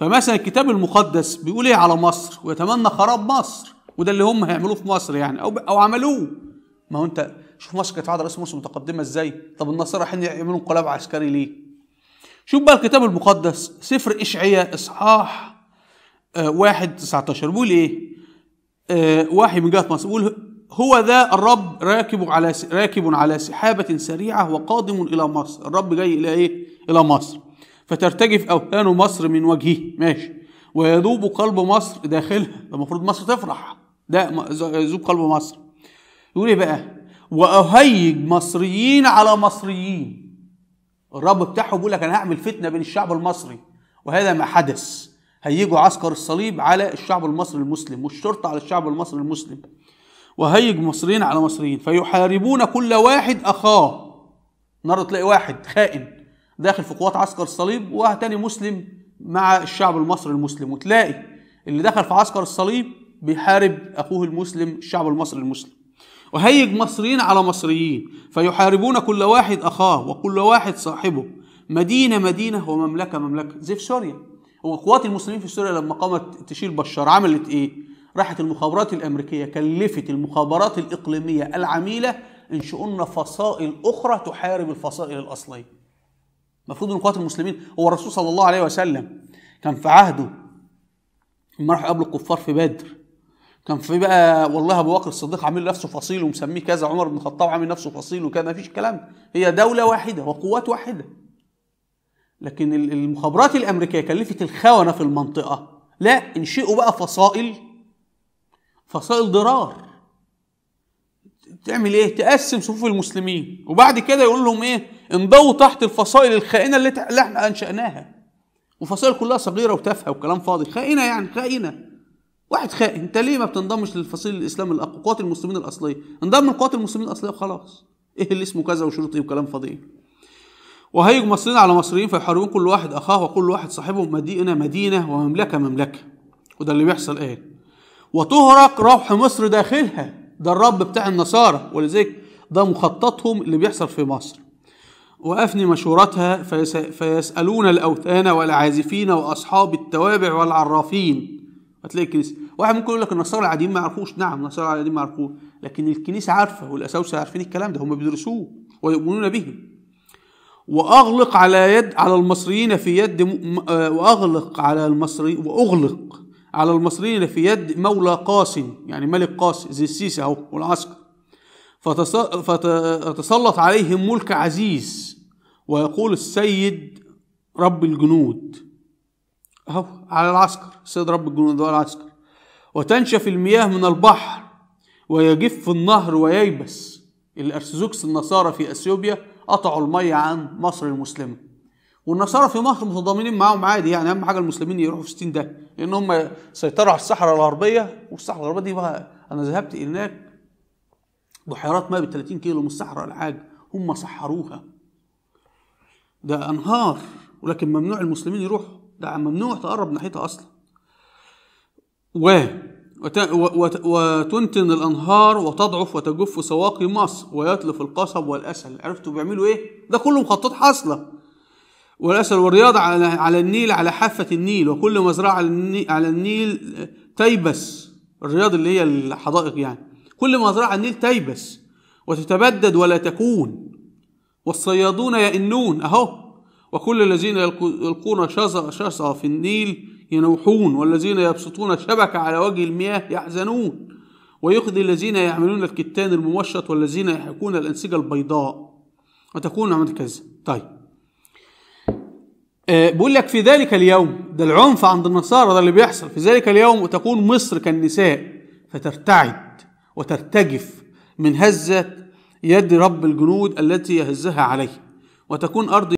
فمثلا الكتاب المقدس بيقول ايه على مصر ويتمنى خراب مصر وده اللي هم هيعملوه في مصر يعني او او عملوه ما هو انت شوف مصر كانت قاعده مصر متقدمه ازاي طب النصارى حين يعملوا انقلاب عسكري ليه شوف بقى الكتاب المقدس سفر اشعياء اصحاح آه واحد 19 بيقول ايه آه، واحد من جهه مصر بيقول هو ذا الرب راكب على راكب على سحابه سريعه وقادم الى مصر الرب جاي الى ايه الى مصر فترتجف أوثان مصر من وجهه ماشي ويذوب قلب مصر داخلها ده المفروض مصر تفرح ده يذوب قلب مصر يقول ايه بقى واهيج مصريين على مصريين الرب بتاعه بيقول لك انا هعمل فتنه بين الشعب المصري وهذا ما حدث هيجوا عسكر الصليب على الشعب المصري المسلم والشرطه على الشعب المصري المسلم وهيج مصريين على مصريين فيحاربون كل واحد اخاه النهارده تلاقي واحد خائن داخل في قوات عسكر الصليب وتاني مسلم مع الشعب المصري المسلم وتلاقي اللي دخل في عسكر الصليب بيحارب اخوه المسلم الشعب المصري المسلم وهيج مصريين على مصريين فيحاربون كل واحد اخاه وكل واحد صاحبه مدينه مدينه ومملكه مملكه زي في سوريا هو قوات المسلمين في سوريا لما قامت تشيل بشار عملت ايه راحت المخابرات الامريكيه كلفت المخابرات الاقليميه العميله ان شؤون فصائل اخرى تحارب الفصائل الاصليه المفروض ان قوات المسلمين هو الرسول صلى الله عليه وسلم كان في عهده لما راح قبل الكفار في بدر كان في بقى والله ابو بكر الصديق عامل نفسه فصيل ومسميه كذا عمر بن الخطاب عامل نفسه فصيل وكذا ما فيش كلام هي دوله واحده وقوات واحده لكن المخابرات الامريكيه كلفت الخونه في المنطقه لا انشئوا بقى فصائل فصائل ضرار تعمل ايه تقسم صفوف المسلمين وبعد كده يقول لهم ايه انضوا تحت الفصائل الخائنه اللي, اللي احنا انشاناها وفصائل كلها صغيره وتافهه وكلام فاضي خائنه يعني خائنه واحد خائن انت ليه ما بتنضمش للفصيل الاسلام الاقوى قوات المسلمين الاصليه انضم لقوات المسلمين الاصليه وخلاص ايه اللي اسمه كذا وشرطي إيه وكلام فاضي ايه وهيج مصريين على مصريين فيحاربون كل واحد اخاه وكل واحد صاحبه مدينه مدينه ومملكه مملكه وده اللي بيحصل ايه وتهرق روح مصر داخلها ده الرب بتاع النصارى ولذلك ده مخططهم اللي بيحصل في مصر وأفني مشورتها فيسألون الأوثان والعازفين وأصحاب التوابع والعرافين هتلاقي الكنيسة واحد ممكن يقول لك النصارى العاديين ما يعرفوش نعم النصارى العاديين ما يعرفوش لكن الكنيسة عارفة والأساوسة عارفين الكلام ده هم بيدرسوه ويؤمنون به وأغلق على يد على المصريين في يد آه، واغلق على المصري واغلق على المصريين اللي في يد مولى قاسم يعني ملك قاسم زي السيسي اهو والعسكر فتسلط عليهم ملك عزيز ويقول السيد رب الجنود اهو على العسكر السيد رب الجنود هو العسكر وتنشف المياه من البحر ويجف النهر وييبس الارثوذكس النصارى في اثيوبيا قطعوا الميه عن مصر المسلمه والنصارى في مصر متضامنين معاهم عادي يعني اهم حاجه المسلمين يروحوا في 60 ده لان هم سيطروا على الصحراء الغربيه والصحراء الغربيه دي بقى انا ذهبت هناك بحيرات ماء ب 30 كيلو من الصحراء العاج هم سحروها ده انهار ولكن ممنوع المسلمين يروحوا ده ممنوع تقرب ناحيتها اصلا و وتنتن الانهار وتضعف وتجف سواقي مصر ويتلف القصب والاسل عرفتوا بيعملوا ايه ده كله مخطط حاصله والأسر والرياض على, على النيل على حافة النيل وكل مزرعة على النيل تيبس الرياض اللي هي الحدائق يعني كل مزرعة على النيل تيبس وتتبدد ولا تكون والصيادون يئنون أهو وكل الذين يلقون شصا في النيل ينوحون والذين يبسطون شبكة على وجه المياه يحزنون ويخزي الذين يعملون الكتان الممشط والذين يحكون الأنسجة البيضاء وتكون عملت كذا طيب آه، بيقول لك في ذلك اليوم ده العنف عند النصارى ده اللي بيحصل في ذلك اليوم وتكون مصر كالنساء فترتعد وترتجف من هزة يد رب الجنود التي يهزها عليه وتكون أرض